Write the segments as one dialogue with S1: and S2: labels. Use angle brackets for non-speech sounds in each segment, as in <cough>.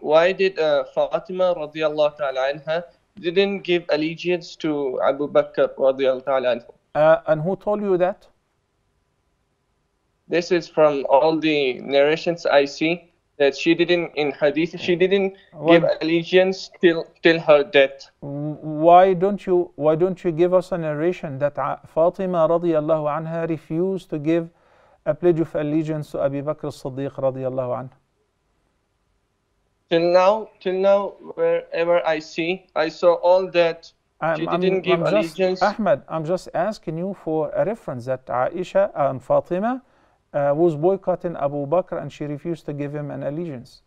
S1: why did uh, Fatima radiallahu ta'ala anha didn't give allegiance to Abu Bakr radiallahu ta'ala anhu? Uh, and who told you that? This is from all the narrations I see that she didn't in hadith she didn't give allegiance till till her death. Why don't you why don't you give us a narration that uh, Fatima radiallahu anha refused to give a pledge of allegiance to Abu Bakr as-Siddiq radiallahu anhu? till now, till now, wherever I see, I saw all that I'm, she didn't I'm, give I'm allegiance. Just, Ahmed, I'm just asking you for a reference that Aisha and Fatima uh, was boycotting Abu Bakr and she refused to give him an allegiance.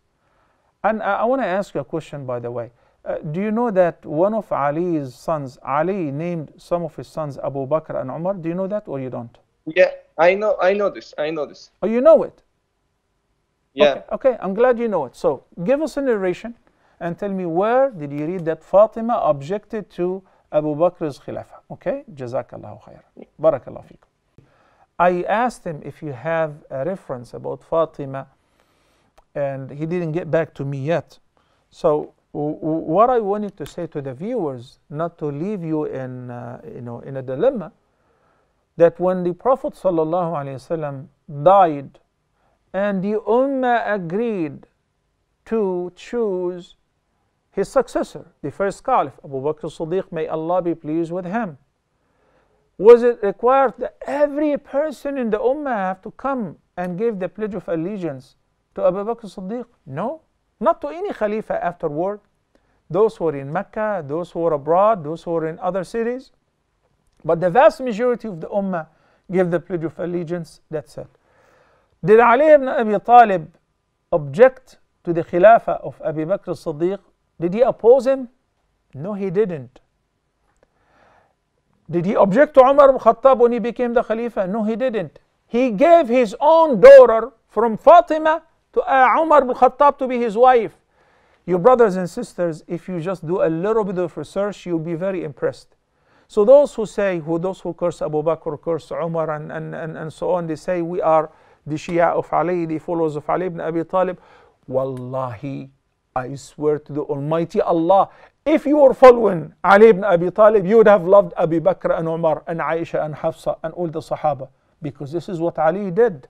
S1: And I, I want to ask you a question, by the way. Uh, do you know that one of Ali's sons, Ali named some of his sons Abu Bakr and Umar? Do you know that or you don't? Yeah, I know, I know this. I know this. Oh, you know it. Yeah. Okay, okay, I'm glad you know it. So give us a narration and tell me where did you read that Fatima objected to Abu Bakr's Khilafah. Okay, Jazakallahu khair. Barakallahu fikum. I asked him if you have a reference about Fatima and he didn't get back to me yet. So what I wanted to say to the viewers, not to leave you in, uh, you know, in a dilemma, that when the Prophet ﷺ died and the Ummah agreed to choose his successor, the first Caliph, Abu Bakr Siddiq, may Allah be pleased with him. Was it required that every person in the Ummah have to come and give the Pledge of Allegiance to Abu Bakr Siddiq? No, not to any Khalifa afterward. Those who were in Mecca, those who were abroad, those who were in other cities. But the vast majority of the Ummah gave the Pledge of Allegiance, that's it. Did Ali ibn Abi Talib object to the Khilafah of Abu Bakr as-Siddiq? Did he oppose him? No, he didn't. Did he object to Umar ibn Khattab when he became the Khalifa? No, he didn't. He gave his own daughter from Fatima to Umar uh, ibn Khattab to be his wife. Your brothers and sisters, if you just do a little bit of research, you'll be very impressed. So those who say, who those who curse Abu Bakr, curse Umar, and, and, and, and so on, they say we are the Shia of Ali, the followers of Ali ibn Abi Talib. Wallahi, I swear to the Almighty Allah, if you were following Ali ibn Abi Talib, you would have loved Abu Bakr and Umar and Aisha and Hafsa and all the Sahaba because this is what Ali did.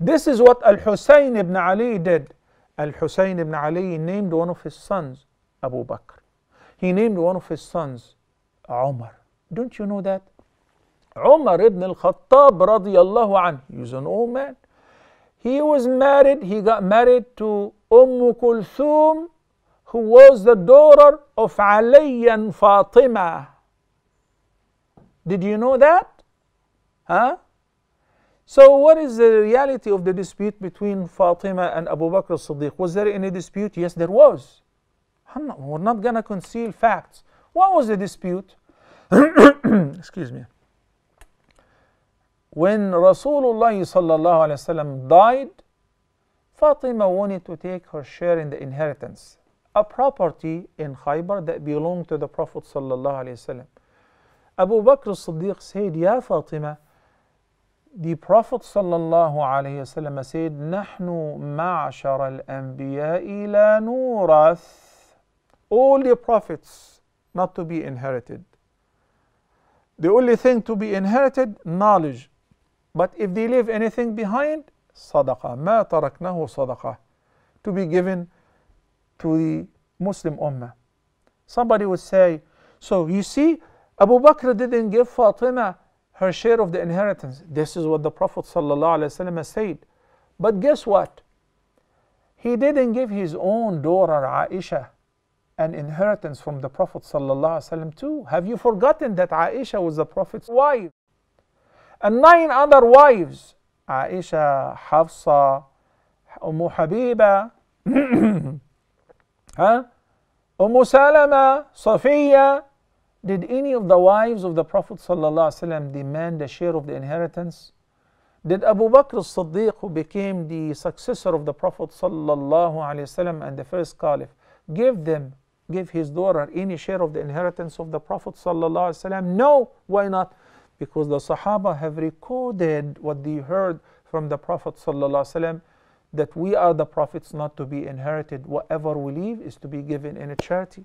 S1: This is what Al Hussein ibn Ali did. Al Hussein ibn Ali named one of his sons Abu Bakr. He named one of his sons Umar. Don't you know that? Umar ibn al-Khattab radiallahu anhu, he was an old man. He was married, he got married to Umm Kulthum, who was the daughter of Ali and Fatima. Did you know that? Huh? So what is the reality of the dispute between Fatima and Abu Bakr as-Siddiq? Was there any dispute? Yes, there was. I'm not, we're not going to conceal facts. What was the dispute? <coughs> Excuse me. when Rasulullah sallallahu alaihi wasallam died, Fatima wanted to take her share in the inheritance, a property in Khaybar that belonged to the Prophet sallallahu alaihi wasallam. Abu Bakr as-Siddiq said, "Ya Fatima, the Prophet sallallahu alaihi wasallam said, "نحن معشر الأنبياء لا نورث." All the prophets not to be inherited. The only thing to be inherited, knowledge. But if they leave anything behind, sadaqah. ما تركناه صدقة. To be given to the Muslim Ummah. Somebody would say, so you see, Abu Bakr didn't give Fatima her share of the inheritance. This is what the Prophet said. But guess what? He didn't give his own daughter Aisha an inheritance from the Prophet too. Have you forgotten that Aisha was the Prophet's wife? and nine other wives Aisha, Hafsa, Umm Habiba, <clears throat> huh? Salama, Safiya. Did any of the wives of the Prophet ﷺ demand a share of the inheritance? Did Abu Bakr as-Siddiq, who became the successor of the Prophet ﷺ and the first caliph, give them, give his daughter any share of the inheritance of the Prophet ﷺ? No, why not? because the Sahaba have recorded what they heard from the Prophet ﷺ that we are the prophets not to be inherited. Whatever we leave is to be given in a charity.